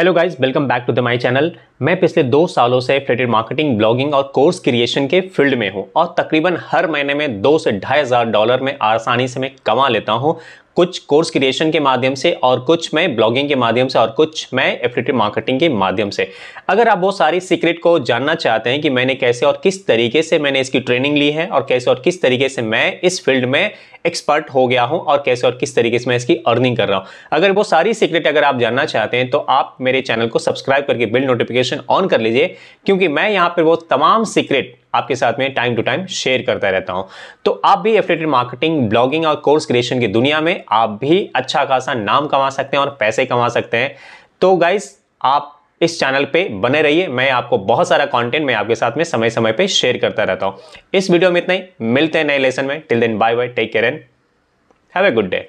hello guys welcome back to the my channel मैं पिछले दो सालों से फ्लेटेड मार्केटिंग ब्लॉगिंग और कोर्स क्रिएशन के फील्ड में हूँ और तकरीबन हर महीने में दो से ढाई हज़ार डॉलर में आसानी से मैं कमा लेता हूँ कुछ कोर्स क्रिएशन के माध्यम से और कुछ मैं ब्लॉगिंग के माध्यम से और कुछ मैं एफिलेटिव मार्केटिंग के माध्यम से अगर आप वो सारी सीक्रेट को जानना चाहते हैं कि मैंने कैसे और किस तरीके से मैंने इसकी ट्रेनिंग ली है और कैसे और किस तरीके से मैं इस फील्ड में एक्सपर्ट हो गया हूं और कैसे और किस तरीके से मैं इसकी अर्निंग कर रहा हूं अगर वो सारी सीक्रेट अगर आप जानना चाहते हैं तो आप मेरे चैनल को सब्सक्राइब करके बिल नोटिफिकेशन ऑन कर लीजिए क्योंकि मैं यहाँ पर वो तमाम सीक्रेट आपके साथ में टाइम टू टाइम शेयर करता रहता हूँ तो आप भी एफिलेटेड मार्केटिंग ब्लॉगिंग और कोर्स क्रिएशन की दुनिया में आप भी अच्छा खासा नाम कमा सकते हैं और पैसे कमा सकते हैं तो गाइज आप इस चैनल पे बने रहिए मैं आपको बहुत सारा कंटेंट मैं आपके साथ में समय समय पे शेयर करता रहता हूँ इस वीडियो में इतना ही मिलते हैं नए लेसन में till then bye bye take care and have a good day